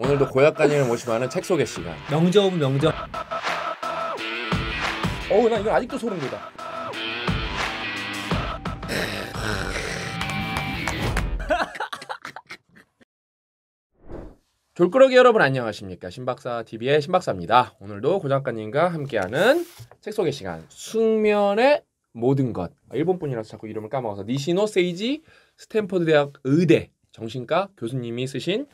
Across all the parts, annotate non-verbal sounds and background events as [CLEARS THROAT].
오늘도 고약관님을 모시 하는 책 소개 시간. 명점명점 어우 나 이건 아직도 소름 돋아. [LAUGHS] 졸꾸러기 여러분 안녕하십니까 신박사 TV의 신박사입니다. 오늘도 고 작가님과 함께하는 책 소개 시간 숙면의 모든 것 일본분이라서 자꾸 이름을 까먹어서 니시노 세이지 스탠퍼드 대학 의대 정신과 교수님이 쓰신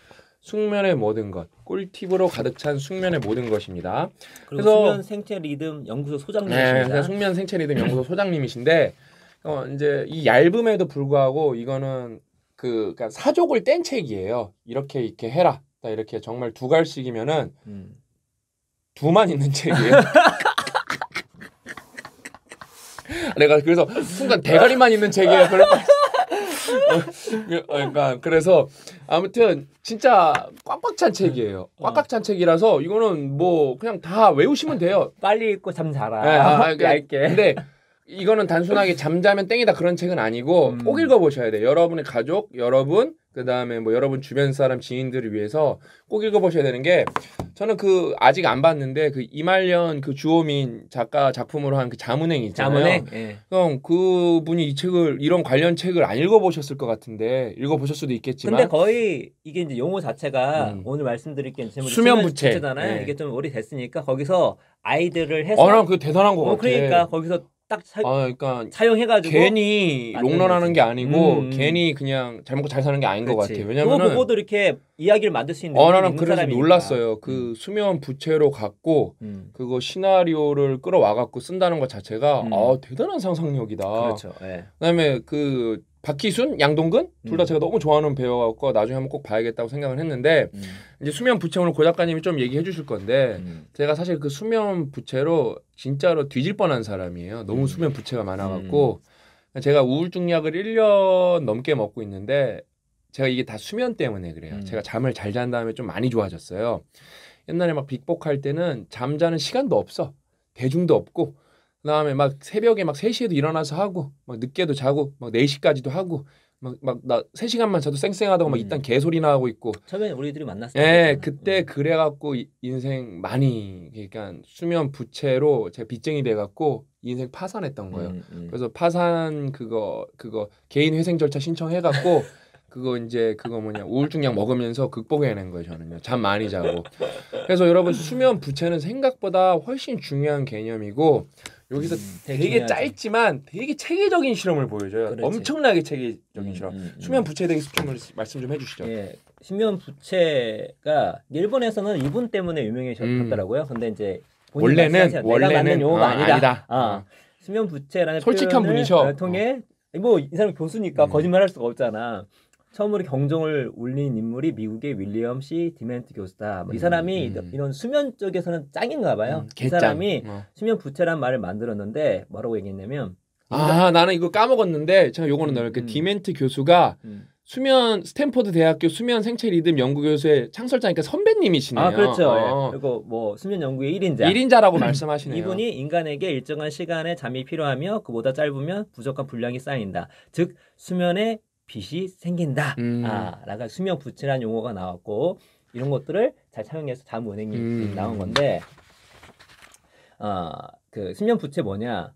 숙면의 모든 것 꿀팁으로 가득 찬 숙면의 모든 것입니다. 그래서 숙면 생체 리듬 연구소 소장님이십니다. 네, 숙면 생체 리듬 연구소 소장님이신데 어, 이제 이 얇음에도 불구하고 이거는 그 그러니까 사족을 뗀 책이에요. 이렇게 이렇게 해라. 이렇게 정말 두 갈씩이면은 음. 두만 있는 책이에요. [LAUGHS] 내가 그래서 순간 대가리만 있는 책이에요. 그럴 뻔 어, 그러니까 그래서 아무튼 진짜 꽉꽉 찬 책이에요. 음. 꽉꽉 찬 책이라서 이거는 뭐 그냥 다 외우시면 돼요. 빨리 읽고 잠 자라. 네, 아, [LAUGHS] 그러니까 얇게. 근데 이거는 단순하게 잠자면 땡이다 그런 책은 아니고 음. 꼭 읽어보셔야 돼요. 여러분의 가족, 여러분, 그 다음에 뭐 여러분 주변 사람 지인들을 위해서 꼭 읽어보셔야 되는 게 저는 그 아직 안 봤는데 그 이말년 그 주호민 작가 작품으로 한 그 자문행 있잖아요. 자문행. 예. 그 그분이 이 책을 이런 관련 책을 안 읽어보셨을 것 같은데 읽어보실 수도 있겠지만. 근데 거의 이게 이제 용어 자체가 음. 오늘 말씀드릴 게 제목이 수면 부채잖아요. 예. 이게 좀 오래 됐으니까 거기서 아이들을 해서. 아, 그 대단한 것 어, 같아. 그러니까 거기서 딱 사, 아, 그러니까 사용해가지고 괜히 롱런하는 게 아니고 음. 괜히 그냥 잘 먹고 잘 사는 게 아닌 그것 같아요. 왜냐면 그거 보고도 이렇게 이야기를 만들 수 있는 어, 나는 그래서 사람이니까. 놀랐어요. 그 음. 수면 부채로 갖고 음. 그거 시나리오를 끌어와 갖고 쓴다는 것 자체가 음. 아 대단한 상상력이다. 그렇죠. 네. 그다음에 그 박희순, 양동근 둘다 음. 제가 너무 좋아하는 배우였고 나중에 한번 꼭 봐야겠다고 생각을 했는데 음. 이제 수면 부채 오늘 고 작가님이 좀 얘기해 주실 건데 음. 제가 사실 그 수면 부채로 진짜로 뒤질 뻔한 사람이에요. 너무 수면 부채가 많아갖고 제가 우울증약을 1년 넘게 먹고 있는데 제가 이게 다 수면 때문에 그래요. 음. 제가 잠을 잘 잔 다음에 좀 많이 좋아졌어요. 옛날에 막 빅복 할 때는 잠자는 시간도 없어. 대중도 없고 그다음에 막 새벽에 막 3시에도 일어나서 하고 막 늦게도 자고 막 4시까지도 하고 막 막나 3시간만 자도 쌩쌩하다고 음. 막 이딴 음. 개소리나 하고 있고 처음에 우리들이 만났을 때 예, 그때 음. 그래 갖고 인생 많이 그러니까 수면 부채로 제가 빚쟁이 돼 갖고 인생 파산했던 거예요. 음, 음, 그래서 파산 그거 그거 개인 회생 절차 신청해 갖고 [LAUGHS] 그거 이제 그거 뭐냐 우울증 약 먹으면서 극복해낸 거예요 저는요 잠 많이 자고 그래서 여러분 수면 부채는 생각보다 훨씬 중요한 개념이고 여기서 음, 되게 중요죠 짧지만 되게 체계적인 실험을 보여줘요. 그렇지. 엄청나게 체계적인 음, 실험. 음, 음. 수면 부채에 대해서 좀 말씀 좀 해주시죠. 예, 수면 부채가 일본에서는 이분 때문에 유명해졌더라고요. 음. 근데 이제 원래는 원래는 용가 어, 아, 아니다. 아니다. 아, 어. 수면 부채라는 솔직한 분이셔. 통해 어. 뭐이 사람 교수니까 음. 거짓말할 수가 없잖아. 처음으로 경종을 울린 인물이 미국의 윌리엄 씨 디멘트 교수다. 뭐이 사람이 음, 음, 음, 이런 수면 쪽에서는 짱인가 봐요. 음, 이 사람이 어. 수면 부채란 말을 만들었는데 뭐라고 얘기했냐면 아 나는 이거 까먹었는데 제가 요거는 음, 넣을게 음. 디멘트 교수가 수면 스탠퍼드 대학교 수면 생체 리듬 연구 교수의 창설자니까 선배님이시네요. 아 그렇죠. 어. 예. 그리고 뭐 수면 연구의 1인자. 1인자라고 [CLEARS THROAT] 말씀하시네요. 이분이 인간에게 일정한 시간의 잠이 필요하며 그보다 짧으면 부족한 분량이 쌓인다. 즉 수면의 빛이 생긴다. 음. 아, 라가 수면 부채라는 용어가 나왔고 이런 것들을 잘 차용해서 자문은행이 음. 나온 건데 아그 어, 수면 부채 뭐냐?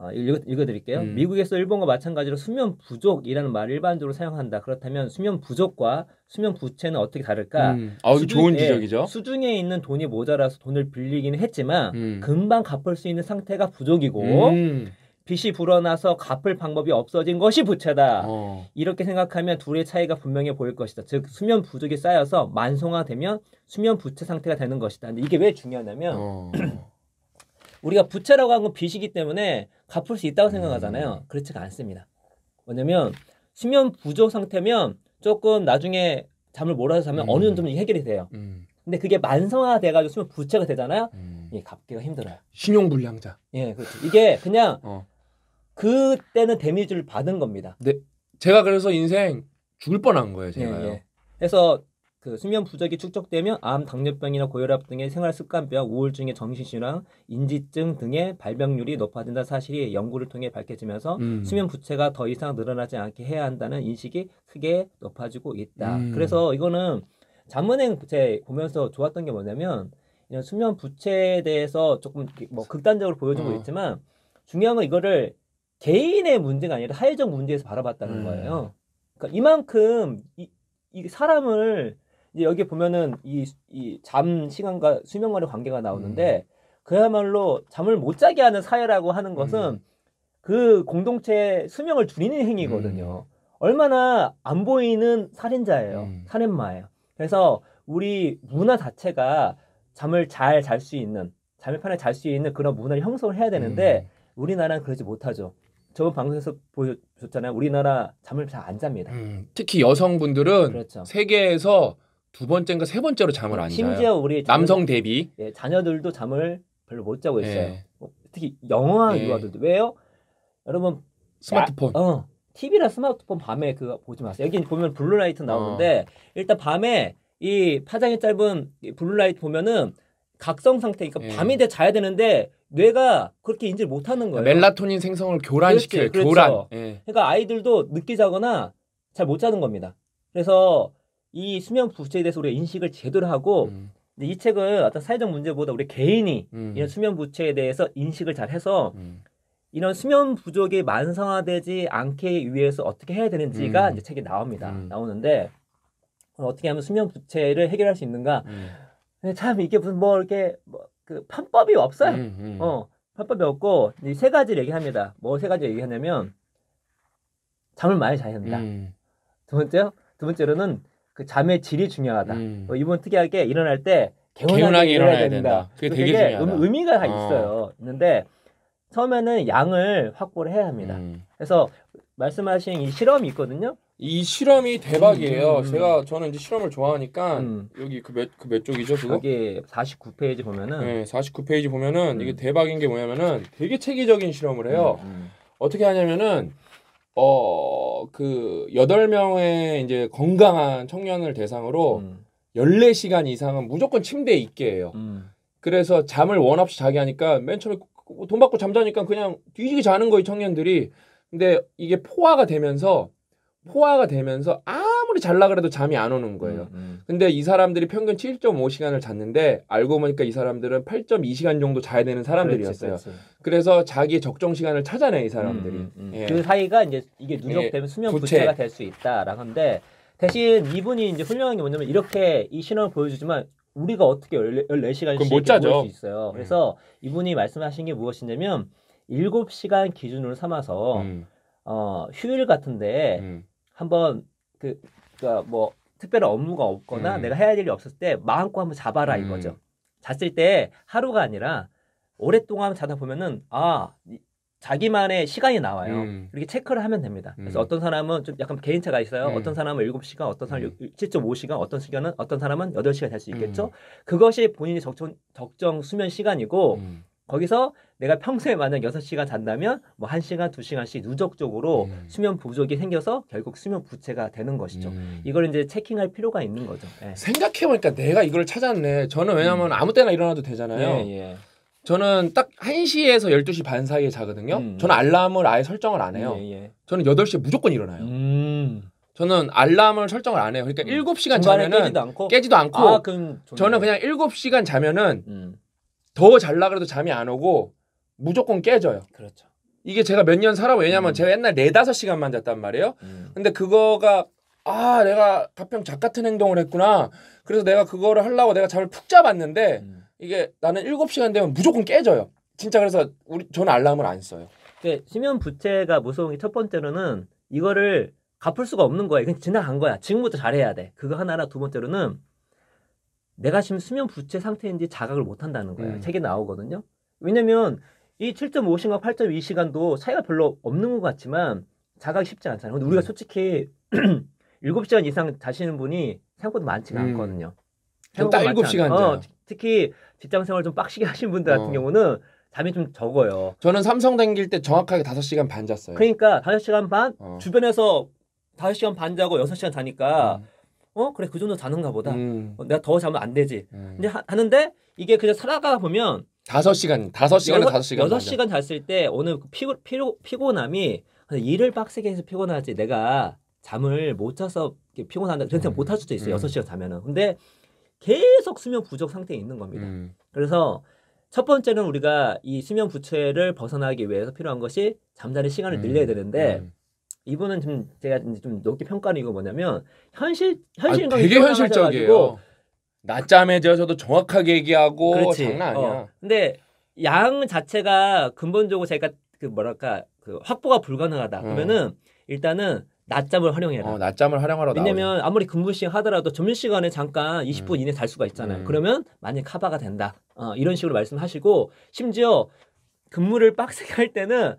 어, 읽어, 드릴게요 음. 미국에서 일본과 마찬가지로 수면 부족이라는 말을 일반적으로 사용한다. 그렇다면 수면 부족과 수면 부채는 어떻게 다를까? 음. 아, 수중, 좋은 지적이죠. 예, 수중에 있는 돈이 모자라서 돈을 빌리기는 했지만 음. 금방 갚을 수 있는 상태가 부족이고 음. 빚이 불어나서 갚을 방법이 없어진 것이 부채다. 어. 이렇게 생각하면 둘의 차이가 분명해 보일 것이다. 즉 수면 부족이 쌓여서 만성화되면 수면 부채 상태가 되는 것이다. 근데 이게 왜 중요하냐면 어. [CLEARS THROAT] 우리가 부채라고 한건 빚이기 때문에 갚을 수 있다고 생각하잖아요. 음. 그렇지가 않습니다. 왜냐면 수면 부족 상태면 조금 나중에 잠을 몰아서 자면 음. 어느 정도는 해결이 돼요. 음. 근데 그게 만성화 돼가지고 수면 부채가 되잖아요. 음. 예, 갚기가 힘들어요. 신용불량자. 예, 그렇죠. 이게 그냥 어. 그때는 데미지를 받은 겁니다. 네. 제가 그래서 인생 죽을 뻔한 거예요, 예, 제가요. 예, 예. 그래서 그 수면 부족이 축적되면 암, 당뇨병이나 고혈압 등의 생활 습관병, 우울증의 정신질환, 인지증 등의 발병률이 높아진다 사실이 연구를 통해 밝혀지면서 음. 수면 부채가 더 이상 늘어나지 않게 해야 한다는 인식이 크게 높아지고 있다. 음. 그래서 이거는 잠문행 부채 보면서 좋았던 게 뭐냐면 이런 수면 부채에 대해서 조금 뭐 극단적으로 보여주고 어. 있지만 중요한 건 이거를 개인의 문제가 아니라 사회적 문제에서 바라봤다는 음. 거예요. 그러니까 이만큼 이, 이 사람을 이제 여기 보면은 이이 잠 시간과 수면과의 관계가 나오는데 음. 그야말로 잠을 못 자게 하는 사회라고 하는 것은 음. 그 공동체의 수명을 줄이는 행위거든요. 음. 얼마나 안 보이는 살인자예요. 음. 살인마예요. 그래서 우리 문화 자체가 잠을 잘 잘 수 있는 잠을 편하잘수 있는 그런 문화를 형성을 해야 되는데 음. 우리나라는 그러지 못하죠. 저번 방송에서 보셨잖아요 우리나라 잠을 잘 안 잡니다. 음, 특히 여성분들은 그렇죠. 세계에서 두 번째인가 세 번째로 잠을 안 심지어 자요. 심지어 우리 자녀, 남성 대비 예, 자녀들도 잠을 별로 못 자고 있어요. 예. 어, 특히 영화 예. 유아들도 왜요? 여러분 스마트폰. 야, 어, TV나 스마트폰 밤에 그거 보지 마세요. 여기 보면 블루라이트 나오는데 어. 일단 밤에 이 파장이 짧은 블루라이트 보면은 각성 상태, 그러니까 예. 밤이 돼 자야 되는데 뇌가 그렇게 인지를 못하는 거예요. 멜라토닌 생성을 교란시켜요. 그렇죠. 교란. 예. 그러니까 아이들도 늦게 자거나 잘 못 자는 겁니다. 그래서 이 수면 부채에 대해서 우리가 인식을 제대로 하고 음. 이 책은 어떤 사회적 문제보다 우리 개인이 음. 이런 수면 부채에 대해서 인식을 잘 해서 음. 이런 수면 부족이 만성화되지 않게 위해서 어떻게 해야 되는지가 음. 이제 책에 나옵니다. 음. 나오는데 어떻게 하면 수면 부채를 해결할 수 있는가? 음. 참 이게 무슨 뭐 이렇게 뭐그 판법이 없어요. 음, 음. 어 판법이 없고 세 가지를 얘기합니다. 뭐 세 가지 얘기하냐면 잠을 많이 자야 된다. 음. 두 번째요. 두 번째로는 그 잠의 질이 중요하다. 어, 이번 특이하게 일어날 때 개운하게, 개운하게 일어나야, 일어나야 된다. 된다. 그게 되게, 되게 의미, 가다 있어요. 있는데 처음에는 양을 확보를 해야 합니다. 음. 그래서 말씀하신 이 실험이 있거든요. 이 실험이 대박이에요. 음 음, 음, 음. 제가 저는 이제 실험을 좋아하니까 음. 여기 그 몇그 그 쪽이죠? 그거? 이게 49페이지 보면은 네, 49페이지 보면은 이게 음. 대박인 게 뭐냐면은 되게 체계적인 실험을 해요. 어떻게 하냐면은 어그 여덟 명의 이제 건강한 청년을 대상으로 열네 시간 이상은 무조건 침대에 있게 해요. 그래서 잠을 원 없이 자게 하니까 맨 처음에 돈 받고 잠자니까 그냥 뒤지게 자는 거예요, 청년들이. 근데 이게 포화가 되면서 포화가 되면서 아무리 잘라 그래도 잠이 안 오는 거예요. 음, 음. 근데 이 사람들이 평균 7.5시간을 잤는데 알고 보니까 이 사람들은 8.2시간 정도 자야 되는 사람들이었어요. 그렇지, 그렇지. 그래서 자기의 적정 시간을 찾아내 이 사람들이. 음, 음, 예. 그 사이가 이제 이게 누적되면 예, 수면 부채. 가될 수 있다라는데 대신 이분이 이제 훌륭한 게 뭐냐면 이렇게 이 신호를 보여주지만 우리가 어떻게 14시간씩 볼수 있어요. 예. 그래서 음. 이분이 말씀하신 게 무엇이냐면 7시간 기준으로 삼아서 음. 어, 휴일 같은데 음. 한번 그 그러니까 뭐 특별한 업무가 없거나 음. 내가 해야 될 일이 없을 때 마음껏 한번 잡아라 음. 이거죠. 잤을 때 하루가 아니라 오랫동안 자다 보면은 아 자기만의 시간이 나와요. 음. 이렇게 체크를 하면 됩니다. 그래서 음. 어떤 사람은 좀 약간 개인차가 있어요. 음. 어떤 사람은 7시간, 어떤 사람은 음. 7.5시간, 어떤 시간은 어떤 사람은 8시간 잘수 있겠죠. 그것이 본인이 적정, 적정 수면 시간이고 거기서 내가 평소에 만약 6시간 잔다면 뭐 1시간, 2시간씩 누적적으로 음. 수면 부족이 생겨서 결국 수면 부채가 되는 것이죠. 음. 이걸 이제 체킹할 필요가 있는 거죠. 예. 생각해보니까 내가 이걸 찾았네. 저는 음. 왜냐면 음. 아무 때나 일어나도 되잖아요. 예, 예. 저는 딱 1시에서 12시 반 사이에 자거든요. 음. 저는 알람을 아예 설정을 안 해요. 예, 예. 저는 8시에 무조건 일어나요. 음. 저는 알람을 설정을 안 해요. 그러니까 음. 7시간 자면은 깨지도 않고, 깨지도 않고 아, 저는 그냥 7시간 자면은 더잘나 그래도 잠이 안 오고 무조건 깨져요. 그렇죠. 이게 제가 몇 년 살아 왜냐면 음. 제가 옛날 네다 시간만 잤단 말이에요. 음. 근데 그거가 아 내가 가평 작 같은 행동을 했구나. 그래서 내가 그거를 하려고 내가 잠을 푹 자봤는데 음. 이게 나는 일 시간 되면 무조건 깨져요. 진짜 그래서 우리 저는 알람을 안 써요. 그 심연 부채가 무서운 게 첫 번째로는 이거를 갚을 수가 없는 거야. 이건 지나간 거야. 지금부터 잘해야 돼. 그거 하나랑 두 번째로는 내가 지금 수면 부채 상태인지 자각을 못 한다는 거예요. 음. 책에 나오거든요. 왜냐면 이 7.5시간, 과 8.2시간도 차이가 별로 없는 것 같지만 자각이 쉽지 않잖아요. 근데 우리가 음. 솔직히 7시간 [CLEARS THROAT] 이상 자시는 분이 생각보다 많지가 음. 않거든요. 생각보다 7시간 어, 특히 직장 생활 좀 빡시게 [LAUGHS] 하신 분들 같은 어. 경우는 잠이 좀 적어요. 저는 삼성 다닐 때 정확하게 5시간 반 잤어요. 그러니까 5시간 반 어. 주변에서 5시간 반 자고 6시간 자니까 음. 어 그래 그 정도 자는가 보다. 음. 어, 내가 더 자면 안 되지. 음. 근데 하, 는데 이게 그냥 살아가 보면 다섯 시간 다섯 시간 다섯 시간 여섯 시간 잤을 때 오늘 그 피고 피로, 피곤함이 일을 빡세게 해서 피곤하지 내가 잠을 못 자서 피곤한다. 그래서 음. 못할 수도 있어요. 음. 여섯 시간 자면은. 근데 계속 수면 부족 상태에 있는 겁니다. 음. 그래서 첫 번째는 우리가 이 수면 부채를 벗어나기 위해서 필요한 것이 잠자는 시간을 늘려야 음. 되는데 이분은 좀 제가 이제 좀 높게 평가하는 이유가 뭐냐면 현실 아, 현실 아니, 되게 현실적이에요. 낮잠에 재어서도 정확하게 얘기하고 그렇지. 장난 어. 아니야. 어. 근데 양 자체가 근본적으로 제가 그 뭐랄까 그 확보가 불가능하다. 음. 그러면은 음. 일단은 낮잠을 활용해라. 어, 낮잠을 활용하라. 왜냐면 나오네. 아무리 근무 시간 하더라도 점심 시간에 잠깐 20분 음. 이내 잘 수가 있잖아요. 음. 그러면 만약 카바가 된다. 어, 이런 식으로 말씀하시고 심지어 근무를 빡세게 할 때는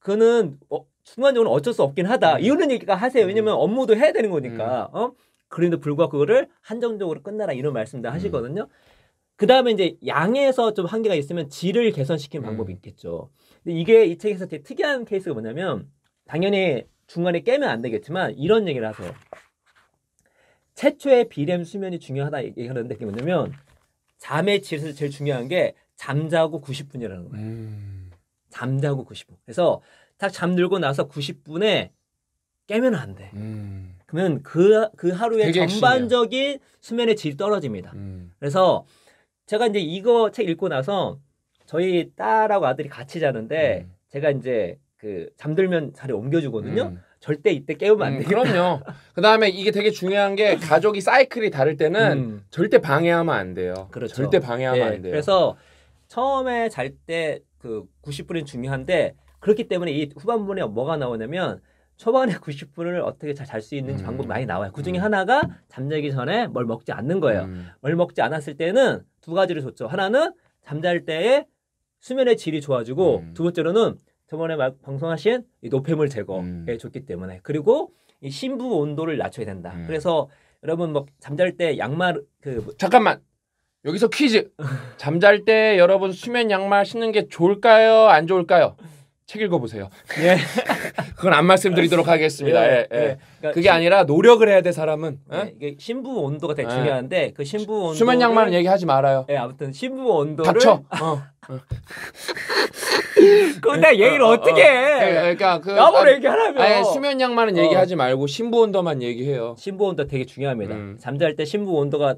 그는 어, 순간적으로 어쩔 수 없긴 하다. 음. 이런 얘기가 하세요. 왜냐면 음. 업무도 해야 되는 거니까. 음. 어? 그런데 불구하고 그거를 한정적으로 끝나라 이런 말씀도 하시거든요. 그 다음에 이제 양에서 좀 한계가 있으면 질을 개선시키는 방법이 있겠죠. 근데 이게 이 책에서 되게 특이한 케이스가 뭐냐면 당연히 중간에 깨면 안 되겠지만 이런 얘기를 하세요. 최초의 비렘 수면이 중요하다 얘기하는데 그게 뭐냐면 잠의 질에서 제일 중요한 게 잠자고 90분이라는 거예요. 음. 잠자고 90분. 그래서 딱 잠들고 나서 90분에 깨면 안 돼. 음. 그러면 그, 그 하루의 전반적인 수면의 질이 떨어집니다. 음. 그래서 제가 이제 이거 책 읽고 나서 저희 딸하고 아들이 같이 자는데 음. 제가 이제 그 잠들면 자리 옮겨주거든요. 음. 절대 이때 깨우면 안 돼. 음, 그럼요. 그 다음에 이게 되게 중요한 게 [LAUGHS] 가족이 사이클이 다를 때는 음. 절대 방해하면 안 돼요. 그렇죠. 절대 방해하면 네. 안 돼요. 그래서 처음에 잘 때 그 90분이 중요한데 그렇기 때문에 이 후반부에 뭐가 나오냐면 초반에 90분을 [LAUGHS] 어떻게 잘 잘 수 있는지 음. 방법 많이 나와요. 그 중에 음. 하나가 잠자기 전에 뭘 먹지 않는 거예요. 음. 뭘 먹지 않았을 때는 두 가지를 줬죠. 하나는 잠잘 때에 수면의 질이 좋아지고 음. 두 번째로는 저번에 방송하신 이 노폐물 제거에 음. 좋기 때문에 그리고 이신부 온도를 낮춰야 된다. 음. 그래서 여러분 뭐 잠잘 때 양말 그 뭐 잠깐만 여기서 퀴즈 [LAUGHS] 잠잘 때 여러분 수면 양말 신는 게 좋을까요 안 좋을까요? 책 읽어보세요. 예. [LAUGHS] 그건 안 말씀드리도록 하겠습니다. 예, 예, 예. 예. 그러니까 그게 신, 아니라 노력을 해야 될 사람은. 예? 예 신부 온도가 되게 예. 중요한데 그 신부 온도. 수면 양말은 얘기하지 말아요. 예, 아무튼 신부 온도를. 다쳐. [LAUGHS] 어. 그럼 나 얘기를 어, 어, 어. 떻게 해? 그러니까 그 나보고 아, 얘기하라며. 아니, 수면 양말은 어. 얘기하지 말고 신부 온도만 얘기해요. 신부 온도 되게 중요합니다. 음. 잠잘 때 신부 온도가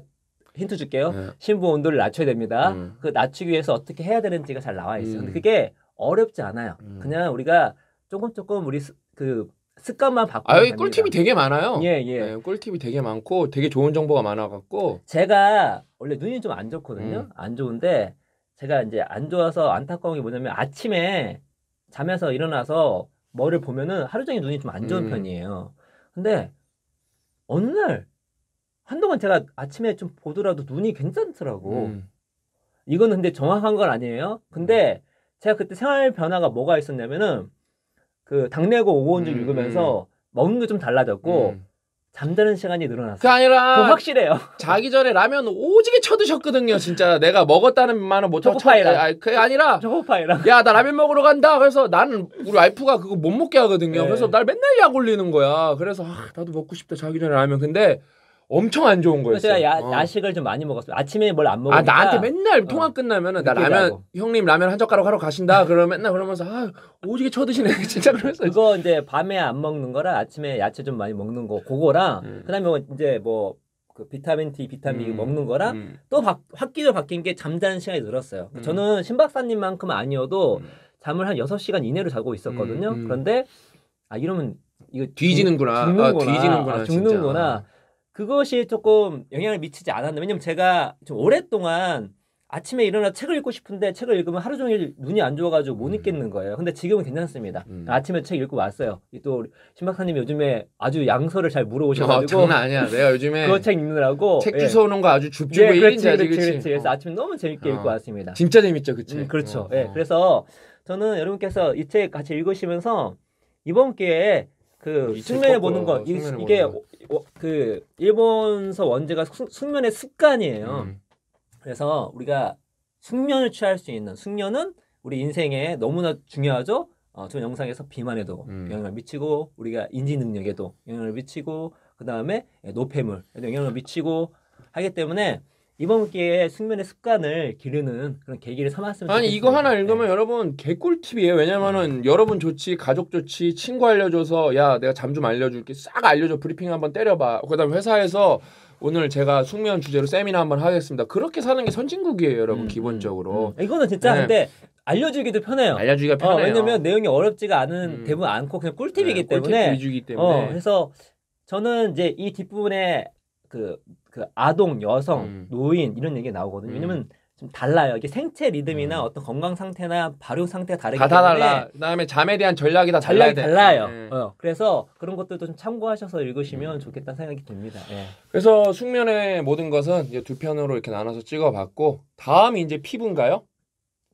힌트 줄게요. 네. 신부 온도를 낮춰야 됩니다. 음. 그 낮추기 위해서 어떻게 해야 되는지가 잘 나와 있어요. 음. 근데 그게 어렵지 않아요. 음. 그냥 우리가 조금 조금 우리 스, 그 습관만 바꾸면 아, 여기 됩니다. 꿀팁이 되게 많아요. 예, 예. 네, 꿀팁이 되게 많고 되게 좋은 정보가 많아 갖고 제가 원래 눈이 좀 안 좋거든요. 음. 안 좋은데 제가 이제 안 좋아서 안타까운 게 뭐냐면 아침에 잠에서 일어나서 뭐를 보면은 하루 종일 눈이 좀 안 좋은 음. 편이에요. 근데 어느 날 한동안 제가 아침에 좀 보더라도 눈이 괜찮더라고. 음. 이거는 근데 정확한 건 아니에요. 근데 음. 제가 그때 생활 변화가 뭐가 있었냐면은 그 당내고 오고온줄 음, 읽으면서 음. 먹는 게 좀 달라졌고 음. 잠드는 시간이 늘어났어요. 그게 아니라 확실해요. [LAUGHS] 자기 전에 라면 오지게 쳐드셨거든요. 진짜 내가 먹었다는 말은 못 하고 초코파이랑 아, 그게 아니라 초코파이랑 야나 라면 먹으러 간다. 그래서 나는 우리 와이프가 그거 못 먹게 하거든요. 네. 그래서 날 맨날 약 올리는 거야. 그래서 아, 나도 먹고 싶다. 자기 전에 라면 근데 엄청 안 좋은 거였어요. 제가 야, 어. 야식을 좀 많이 먹었어요. 아침에 뭘 안먹으아 아, 나한테 맨날 어. 통화 끝나면은 나 라면 하고. 형님 라면 한 젓가락 하러 가신다 그러면 맨날 그러면서 아 오지게 쳐드시네 [LAUGHS] 진짜 그랬어. 그거 이제 밤에 안 먹는 거랑 아침에 야채 좀 많이 먹는 거 그거랑 음. 그다음에 뭐 이제 뭐. 그 비타민 D, 비타민 음. 먹는 거랑 음. 또 바, 확기도 바뀐 게 잠자는 시간이 늘었어요. 음. 저는 신박사님만큼 아니어도 음. 잠을 한 6시간 이내로 자고 있었거든요. 음, 음. 그런데 아 이러면 이거 뒤지는구나. 죽는구나. 아, 뒤지는구나. 아, 죽는구나. 그것이 조금 영향을 미치지 않았나. 왜냐면 제가 좀 오랫동안 아침에 일어나 책을 읽고 싶은데 책을 읽으면 하루 종일 눈이 안 좋아가지고 못 음. 읽겠는 거예요. 근데 지금은 괜찮습니다. 음. 아침에 책 읽고 왔어요. 또 신박사님 이 요즘에 아주 양서를 잘 물어오셔가지고 어, 장난 아니야. 내가 요즘에 그 책 읽느라고 책 예. 주워 오는 거 아주 예, 줍줍이 예, 그렇지, 그렇지, 그렇지, 그렇지. 그래서 어. 아침에 너무 재밌게 어. 읽고 왔습니다. 진짜 재밌죠, 그 책. 음, 그렇죠. 어. 예, 어. 그래서 저는 여러분께서 이 책 같이 읽으시면서 이번 기회에 그 숙면을 보는 거, 이, 게그 일본서 원제가 숙, 면의 습관이에요. 음. 그래서 우리가 숙면을 취할 수 있는 숙면은 우리 인생에 너무나 중요하죠. 어, 전 영상에서 비만에도 음. 영향을 미치고 우리가 인지 능력에도 영향을 미치고 그 다음에 노폐물에도 영향을 미치고 하기 때문에 이번 기회에 숙면의 습관을 기르는 그런 계기를 삼았으면 아니 좋겠습니다. 이거 하나 읽으면 네. 여러분 개꿀팁이에요. 왜냐면은 여러분 좋지, 가족 좋지, 친구 알려줘서 야 내가 잠 좀 알려줄게 싹 알려줘 브리핑 한번 때려봐. 그다음 회사에서 오늘 제가 숙면 주제로 세미나 한번 하겠습니다. 그렇게 사는 게 선진국이에요, 여러분 음, 음 기본적으로. 음, 음, 이거는 진짜 네. 근데 알려주기도 편해요. 알려주기가 어, 편해요. 어, 왜냐면 내용이 어렵지가 않은 대부분 음. 않고 그냥 꿀팁이기 네, 때문에. 꿀팁 위주기 때문에. 어, 그래서 저는 이제 이 뒷부분에 그그 아동, 여성, 음. 노인 이런 얘기 가 나오거든요. 음. 왜냐면 좀 달라요. 이게 생체 리듬이나 음. 어떤 건강 상태나 발효 상태가 다르기 다 때문에 달라. 그다음에 잠에 대한 전략이 다 전략이 달라요. 네. 어. 그래서 그런 것들도 좀 참고하셔서 읽으시면 음. 좋겠다는 생각이 듭니다. 네. 그래서 숙면의 모든 것은 이제 두 편으로 이렇게 나눠서 찍어봤고 다음이 이제 피부인가요?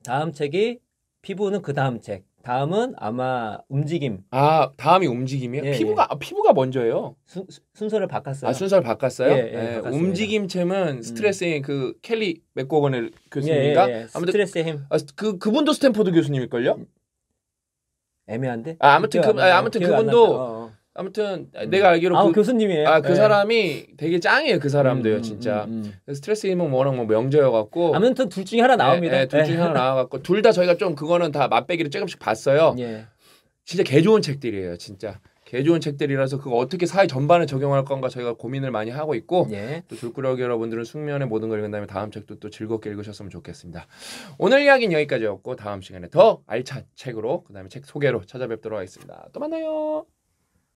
다음 책이 피부는 그 다음 책. 다음은 아마 움직임. 아 다음이 움직임이요? 예, 피부가 예. 아, 피부가 먼저예요. 순, 순서를 바꿨어요. 아 순서를 바꿨어요? 예, 예, 예 움직임챔은 음. 스트레스의 음. 그 켈리 맥고건의 예, 교수님인가? 아무튼 스트레스의 힘. 아, 그 그분도 스탠퍼드 교수님일걸요? 음. 애매한데? 아, 아무튼 그, 아, 아무튼 그분도 아무튼 음. 내가 알기로 아, 그, 교수님이 아, 그 네. 사람이 되게 짱이에요. 그 사람도요, 음, 음, 진짜. 스트레스 이모 뭐 워낙 뭐 명저여 갖고 아무튼 둘 중에 하나 나옵니다. 예, 예 둘 중에 네. 하나 나와 갖고 둘 다 저희가 좀 그거는 다 맛배기를 조금씩 봤어요. 예. 진짜 개 좋은 책들이에요, 진짜. 개 좋은 책들이라서 그거 어떻게 사회 전반에 적용할 건가 저희가 고민을 많이 하고 있고 예. 또 줄꾸러기 여러분들은 숙면의 모든 걸 읽은 다음에 다음 책도 또 즐겁게 읽으셨으면 좋겠습니다. 오늘 이야기는 여기까지였고 다음 시간에 더 알찬 책으로 그다음에 책 소개로 찾아뵙도록 하겠습니다. 또 만나요.